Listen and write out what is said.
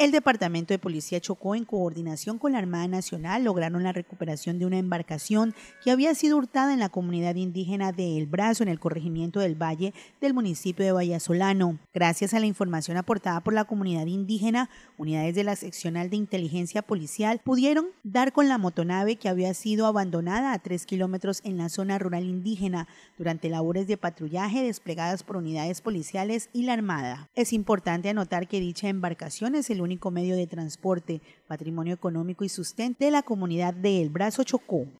El Departamento de Policía Chocó, en coordinación con la Armada Nacional, lograron la recuperación de una embarcación que había sido hurtada en la comunidad indígena de El Brazo, en el corregimiento del Valle del municipio de Vallasolano. Gracias a la información aportada por la comunidad indígena, unidades de la seccional de inteligencia policial pudieron dar con la motonave que había sido abandonada a tres kilómetros en la zona rural indígena durante labores de patrullaje desplegadas por unidades policiales y la Armada. Es importante anotar que dicha embarcación es el único medio de transporte, patrimonio económico y sustento de la comunidad de El Brazo Chocó.